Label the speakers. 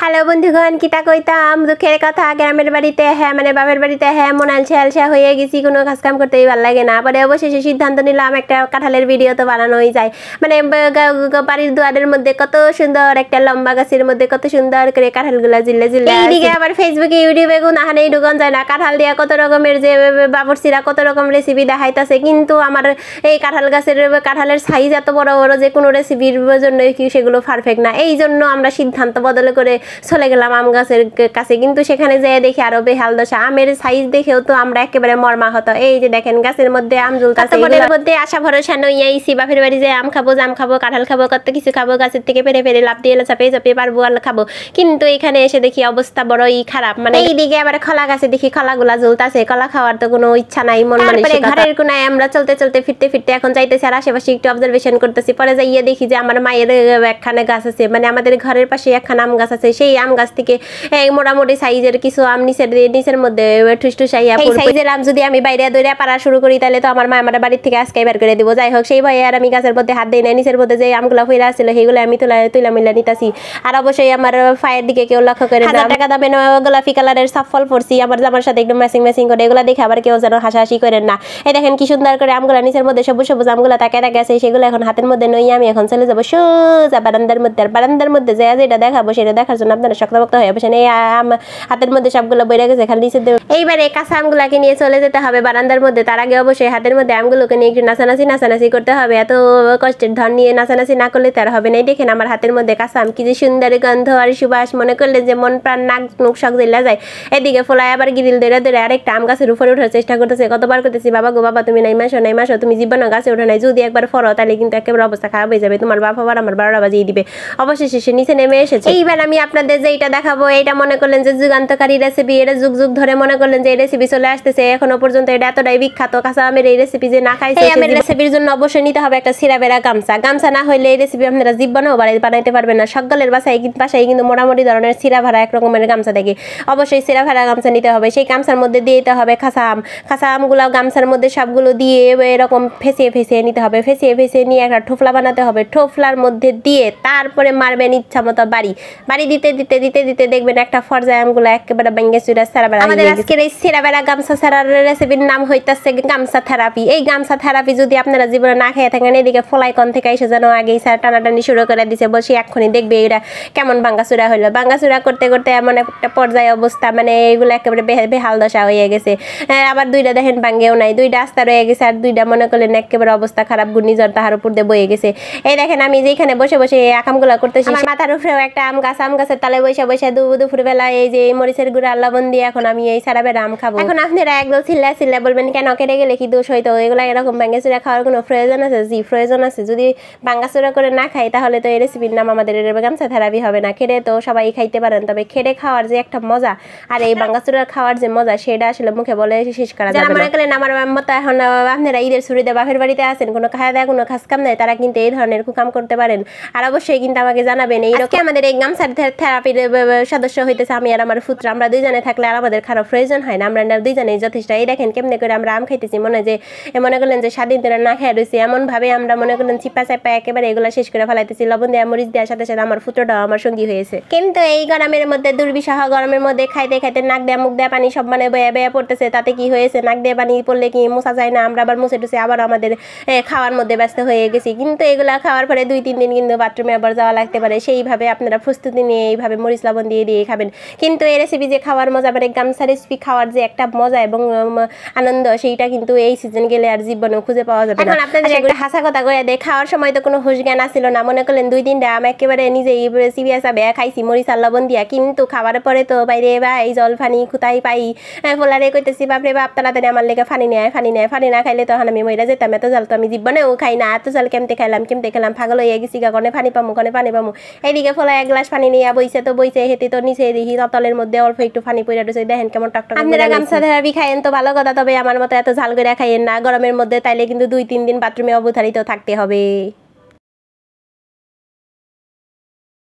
Speaker 1: hello বন্ধুগণ কিতা কইতাম দুঃখের কথা গ্রামের বাড়িতে হ্যাঁ মানে বাপের বাড়িতে হ্যাঁ মনে আলসা আলসা হয়ে গেছি কোনো কাজ কাম করতেই ভালো লাগে না পরে অবশেষে সিদ্ধান্ত নিলাম একটা কাঁঠালের ভিডিও তো বানানোই যায় মানে বাড়ির দুয়ারের মধ্যে কত সুন্দর একটা লম্বা গাছের মধ্যে কত সুন্দর করে কাঁঠালগুলা জিল্লে জিল্লে এইদিকে আবার ফেসবুকে ইউটিউবে গুণ ঢুকন যায় না কাঁঠাল দিয়া কত রকমের যে বাবরসিরা কত রকম রেসিপি দেখাইতেছে কিন্তু আমার এই কাঁঠাল গাছের কাঁঠালের সাইজ এত বড় বড় যে কোনো রেসিপির জন্য কি সেগুলো পারফেক্ট না এই জন্য আমরা সিদ্ধান্ত বদল করে চলে গেলাম আম গাছের কাছে কিন্তু সেখানে যেয়ে দেখি আরো বেহাল দশা আমের সাইজ দেখেও তো আমরা একেবারে মর্মাহত এই যে দেখেন গাছের মধ্যে আম ঝুলতাছে আচ্ছা, মধ্যে আশা ভরসা নই আইসি বাপের বাড়ি যে আম খাবো জাম খাবো কাঁঠাল খাবো কত কিছু খাবো গাছের থেকে পেরে ফেরে লাভ দিয়ে চাপিয়ে চাপিয়ে পারবো আর খাবো কিন্তু এখানে এসে দেখি অবস্থা বড়ই খারাপ মানে এইদিকে আবার খলা গাছে দেখি খলা গুলা ঝুলতাছে কলা খাওয়ার তো কোনো ইচ্ছা নাই মন মানে ঘরের কোনায় আমরা চলতে চলতে ফিরতে ফিরতে এখন যাইতেছি আর আশেপাশে একটু অবজারভেশন করতেছি পরে যাইয়ে দেখি যে আমার মায়ের একখানে গাছ আছে মানে আমাদের ঘরের পাশে একখান আম গাছ আছে সেই আম গাছ থেকে মোটামুটি সাইজের কিছু আম নিচের নিচের মধ্যে ঠুসঠুস এই সাইজের আম যদি আমি বাইরে দৌড়ে পারা শুরু করি তাহলে তো আমার মা আমার বাড়ির থেকে আজকে বের করে দিব যাই হোক সেই ভাই আর আমি গাছের মধ্যে হাত দিই না নিচের মধ্যে যে আমগুলো ফিরে আসছিল সেইগুলো আমি তোলা তুলা মিলা নিতাছি আর অবশ্যই আমার ফায়ের দিকে কেউ লক্ষ্য করে টাকা দামে গোলাপি কালারের সাফল পড়ছি আমার জামার সাথে একটু ম্যাচিং ম্যাচিং করে এগুলো দেখে আবার কেউ যেন হাসাহাসি করেন না এ দেখেন কি সুন্দর করে আমগুলো নিচের মধ্যে সবুজ সবুজ আমগুলো তাকে তাকে আছে সেগুলো এখন হাতের মধ্যে নই আমি এখন চলে যাবো সোজা বারান্দার মধ্যে আর বারান্দার মধ্যে যে যেটা দেখাবো সেটা দেখার জন্য আপনারা শক্তভক্ত হয়ে বসেন এই আম হাতের মধ্যে সবগুলো বেড়ে গেছে এখানে নিচে দেবে এইবার এই কাঁচা আমগুলাকে নিয়ে চলে যেতে হবে বারান্দার মধ্যে তার আগে অবশ্যই হাতের মধ্যে আমগুলোকে নিয়ে একটু নাচানাচি নাচানাচি করতে হবে এত কষ্টের ধর নিয়ে নাচানাচি না করলে তার হবে না এই দেখেন আমার হাতের মধ্যে কাঁচা আম কি যে সুন্দর গন্ধ আর সুবাস মনে করলে যে মন প্রাণ নাক নুক শখ জেলা যায় এদিকে ফোলায় আবার গিরিল ধরে ধরে আরেকটা আম গাছের উপরে ওঠার চেষ্টা করতেছে কতবার করতেছি বাবা গো বাবা তুমি নাই মাসো নাই মাসো তুমি জীবন গাছে ওঠো নাই যদি একবার ফরো তাহলে কিন্তু একেবারে অবস্থা খারাপ হয়ে যাবে তোমার বাবা আবার আমার বারোটা বাজিয়ে দিবে অবশেষে সে নিচে নেমে এসেছে এইবার আমি আপনাদের যে এটা দেখাবো এটা মনে করলেন যে যুগান্তকারী রেসিপি এটা যুগ যুগ ধরে মনে করলেন যে এই রেসিপি চলে আসতেছে এখনো পর্যন্ত এটা এতটাই বিখ্যাত কাঁচা আমের এই রেসিপি যে না খাইছে আমের রেসিপির জন্য অবশ্যই নিতে হবে একটা সিরাবেরা গামছা গামছা না হলে এই রেসিপি আপনারা জীবনেও বানাইতে পারবেন না সকালের বাসায় বাসায় কিন্তু মোটামুটি ধরনের সিরা ভাড়া একরকমের গামছা থাকে অবশ্যই সিরা ভাড়া গামছা নিতে হবে সেই গামছার মধ্যে দিয়ে দিতে হবে খাসা আম খাসা আমগুলো গামছার মধ্যে সবগুলো দিয়ে এরকম ফেসিয়ে ফেসিয়ে নিতে হবে ফেসিয়ে ফেসিয়ে নিয়ে একটা ঠোফলা বানাতে হবে ঠোফলার মধ্যে দিয়ে তারপরে মারবেন ইচ্ছা মতো বাড়ি বাড়ি দিতে দিতে দিতে দিতে দেখবেন একটা ফর্জা আমগুলো একেবারে ব্যাঙ্গে চুরা সারাবার আমাদের আজকের এই সেরাবেলা গামছা সারার রেসিপির নাম হইতাছে গামছা থেরাপি এই গামছা থেরাপি যদি আপনারা জীবনে না খেয়ে থাকেন এদিকে ফলাইকন থেকে এসে যেন আগেই স্যার টানাটানি শুরু করে দিছে বসে এক্ষুনি দেখবে এরা কেমন ভাঙ্গা চুরা হইলো ভাঙ্গা চুরা করতে করতে এমন একটা পর্যায়ে অবস্থা মানে এইগুলো একেবারে বেহাল দশা হয়ে গেছে আবার দুইটা দেখেন ভাঙ্গেও নাই দুইটা আস্তা রয়ে গেছে আর দুইটা মনে করলেন একেবারে অবস্থা খারাপ ঘূর্ণিঝড় তাহার উপর দিয়ে বয়ে গেছে এই দেখেন আমি যেখানে বসে বসে এই আকামগুলো করতেছি মাথার উপরেও একটা আম গাছ আম গাছ গাছের তালে বৈশা বৈশা দুপুর বেলা এই যে এই মরিচের গুঁড়া লবণ দিয়ে এখন আমি এই সারাবে রাম খাবো এখন আপনারা একদম চিল্লা চিল্লা বলবেন কেন কেটে গেলে কি দোষ হইতো এগুলো এরকম ব্যাঙ্গাচুরা খাওয়ার কোনো প্রয়োজন আছে জি প্রয়োজন আছে যদি বাঙ্গা ব্যাঙ্গাচুরা করে না খাই তাহলে তো এই রেসিপির নাম আমাদের এর গামছা থেরাপি হবে না খেটে তো সবাই খাইতে পারেন তবে খেটে খাওয়ার যে একটা মজা আর এই বাঙ্গা বাঙ্গাচুরা খাওয়ার যে মজা সেটা আসলে মুখে বলে শেষ করা যায় মনে করেন আমার মতো এখন আপনারা ঈদের দেয় বাপের বাড়িতে আছেন কোনো খাওয়া দেয় কোনো খাস কাম নাই তারা কিন্তু এই ধরনের কুকাম করতে পারেন আর অবশ্যই কিন্তু আমাকে জানাবেন এই আমাদের এই গামছার থেরাপির সদস্য হইতেছে আমি আর আমার ফুত্র আমরা দুইজনে থাকলে আর আমাদের খারাপ প্রয়োজন হয় না আমরা দুইজনেই যথেষ্ট এই দেখেন কেমনে করে আমরা আম খাইতেছি মনে যে মনে করলেন যে স্বাধীন না খেয়ে রয়েছি এমনভাবে আমরা মনে করলেন চিপা চাপা একেবারে এগুলো শেষ করে ফেলাইতেছি লবণ দেওয়া মরিচ দেওয়ার সাথে সাথে আমার ফুত্রটাও আমার সঙ্গী হয়েছে কিন্তু এই গরমের মধ্যে দুর্বিশাহ গরমের মধ্যে খাইতে খাইতে নাক দেয়া মুখ দেয়া পানি সব মানে বয়ে বেয়া পড়তেছে তাতে কি হয়েছে নাক দেয়া পানি পড়লে কি মোশা যায় না আমরা আবার মুছে টুসে আবার আমাদের খাওয়ার মধ্যে ব্যস্ত হয়ে গেছি কিন্তু এগুলা খাওয়ার পরে দুই তিন দিন কিন্তু বাথরুমে আবার যাওয়া লাগতে পারে সেইভাবে আপনারা প্রস্তুতি নিয়ে এইভাবে মরিচ লবণ দিয়ে দিয়ে খাবেন কিন্তু এই রেসিপি যে খাওয়ার মজা মানে গামছা রেসিপি খাওয়ার যে একটা মজা এবং আনন্দ সেইটা কিন্তু এই সিজন গেলে আর জীবনে খুঁজে পাওয়া যাবে এখন আপনাদের আচ্ছা, একটা হাসা কথা কয়ে দেয় খাওয়ার সময় তো কোনো হুশ জ্ঞান আসছিল না মনে করলেন দুই দিন ডাম একেবারে নিজে এই রেসিপি আসা ব্যা খাইছি মরিচ আর লবণ দিয়া কিন্তু খাওয়ার পরে তো বাইরে বা এই জল ফানি কোথায় পাই ফোলারে কইতেছি বাপরে বাপ তাড়াতাড়ি আমার লেগে ফানি নেয় ফানি নেয় ফানি না খাইলে তখন আমি মহিলা যেতাম এত জল তো আমি জীবনেও খাই না এত জল কেমতে খাইলাম কেমতে খেলাম পাগল হয়ে গেছি গা কনে ফানি পামু কনে পানি পামু এইদিকে ফোলা এক গ্লাস পানি নিয়ে বইছে তো বইছে হেতে তো নিচে দেখি তলের মধ্যে অল্প একটু পানি পড়ে রয়েছে দেখেন কেমন টাকটা আপনারা গামছা ধরাবি খাইয়েন তো ভালো কথা তবে আমার মতো এত ঝাল করে খাইয়েন না গরমের মধ্যে তাইলে কিন্তু দুই তিন দিন বাথরুমে অবধারিত থাকতে হবে